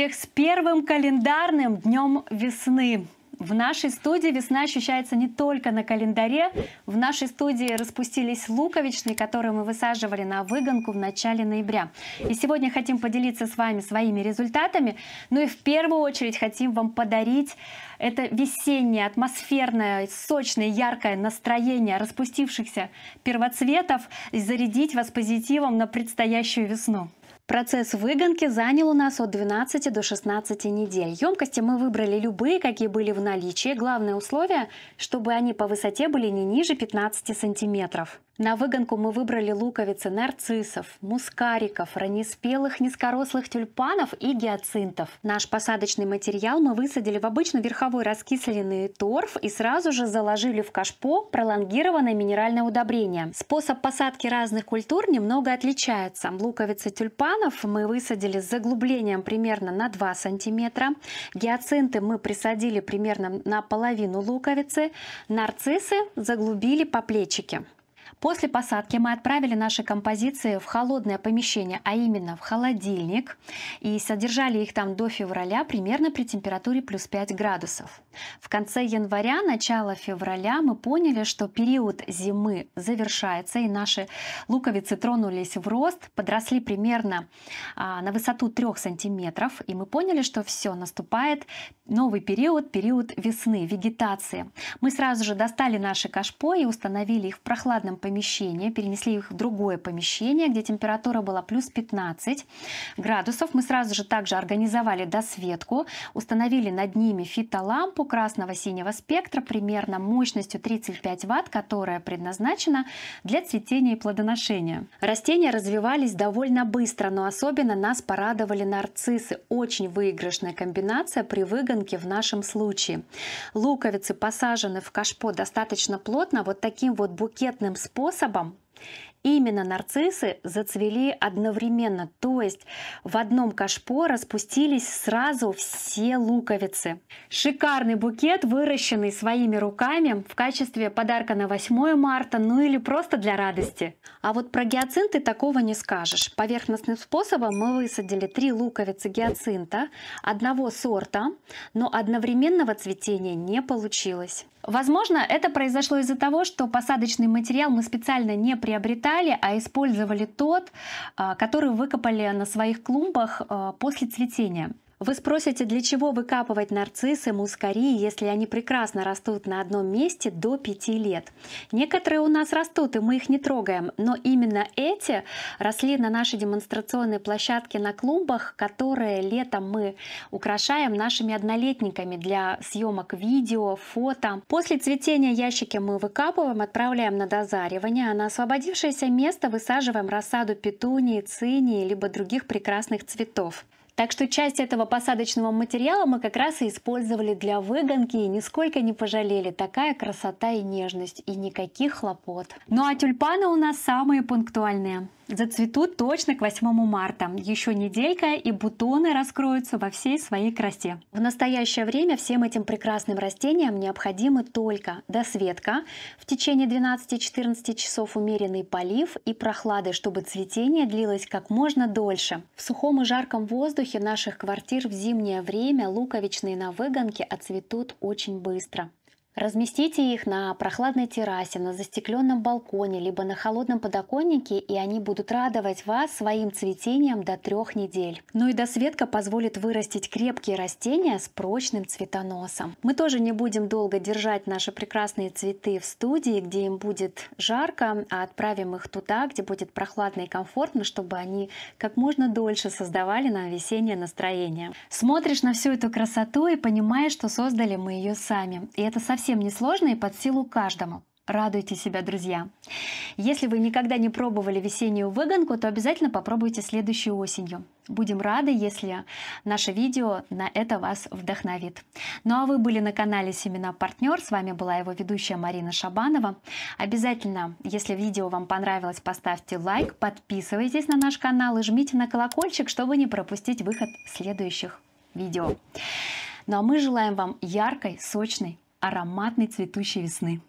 всех с первым календарным днем весны. В нашей студии весна ощущается не только на календаре. В нашей студии распустились луковичные, которые мы высаживали на выгонку в начале ноября. И сегодня хотим поделиться с вами своими результатами. Ну и в первую очередь хотим вам подарить это весеннее, атмосферное, сочное, яркое настроение распустившихся первоцветов и зарядить вас позитивом на предстоящую весну. Процесс выгонки занял у нас от 12 до 16 недель. Емкости мы выбрали любые, какие были в наличии. Главное условие, чтобы они по высоте были не ниже 15 сантиметров. На выгонку мы выбрали луковицы нарциссов, мускариков, раннеспелых низкорослых тюльпанов и гиацинтов. Наш посадочный материал мы высадили в обычный верховой раскисленный торф и сразу же заложили в кашпо пролонгированное минеральное удобрение. Способ посадки разных культур немного отличается. Луковицы тюльпанов мы высадили с заглублением примерно на 2 см. Гиацинты мы присадили примерно на половину луковицы. Нарциссы заглубили по плечике. После посадки мы отправили наши композиции в холодное помещение, а именно в холодильник, и содержали их там до февраля примерно при температуре плюс 5 градусов. В конце января, начало февраля мы поняли, что период зимы завершается, и наши луковицы тронулись в рост, подросли примерно а, на высоту 3 сантиметров, и мы поняли, что все, наступает новый период, период весны, вегетации. Мы сразу же достали наши кашпо и установили их в прохладном помещении помещения перенесли их в другое помещение, где температура была плюс 15 градусов. Мы сразу же также организовали досветку, установили над ними фитолампу красного-синего спектра примерно мощностью 35 ватт, которая предназначена для цветения и плодоношения. Растения развивались довольно быстро, но особенно нас порадовали нарциссы. Очень выигрышная комбинация при выгонке в нашем случае. Луковицы посажены в кашпо достаточно плотно, вот таким вот букетным способом способом Именно нарциссы зацвели одновременно, то есть в одном кашпо распустились сразу все луковицы. Шикарный букет, выращенный своими руками в качестве подарка на 8 марта, ну или просто для радости. А вот про гиацинты такого не скажешь. Поверхностным способом мы высадили три луковицы гиацинта одного сорта, но одновременного цветения не получилось. Возможно, это произошло из-за того, что посадочный материал мы специально не приобретали, а использовали тот, а, который выкопали на своих клумбах а, после цветения. Вы спросите, для чего выкапывать нарциссы, мускари, если они прекрасно растут на одном месте до 5 лет? Некоторые у нас растут, и мы их не трогаем, но именно эти росли на нашей демонстрационной площадке на клумбах, которые летом мы украшаем нашими однолетниками для съемок видео, фото. После цветения ящики мы выкапываем, отправляем на дозаривание, а на освободившееся место высаживаем рассаду петунии, цинии, либо других прекрасных цветов. Так что часть этого посадочного материала мы как раз и использовали для выгонки и нисколько не пожалели. Такая красота и нежность, и никаких хлопот. Ну а тюльпаны у нас самые пунктуальные зацветут точно к 8 марта. Еще неделька, и бутоны раскроются во всей своей красе. В настоящее время всем этим прекрасным растениям необходимы только досветка, в течение 12-14 часов умеренный полив и прохлады, чтобы цветение длилось как можно дольше. В сухом и жарком воздухе наших квартир в зимнее время луковичные на выгонке отцветут очень быстро. Разместите их на прохладной террасе, на застекленном балконе, либо на холодном подоконнике, и они будут радовать вас своим цветением до трех недель. Ну и досветка позволит вырастить крепкие растения с прочным цветоносом. Мы тоже не будем долго держать наши прекрасные цветы в студии, где им будет жарко, а отправим их туда, где будет прохладно и комфортно, чтобы они как можно дольше создавали нам весеннее настроение. Смотришь на всю эту красоту и понимаешь, что создали мы ее сами. И это совсем совсем несложно и под силу каждому. Радуйте себя, друзья! Если вы никогда не пробовали весеннюю выгонку, то обязательно попробуйте следующую осенью. Будем рады, если наше видео на это вас вдохновит. Ну а вы были на канале Семена Партнер, с вами была его ведущая Марина Шабанова. Обязательно, если видео вам понравилось, поставьте лайк, подписывайтесь на наш канал и жмите на колокольчик, чтобы не пропустить выход следующих видео. Ну а мы желаем вам яркой, сочной, ароматной цветущей весны.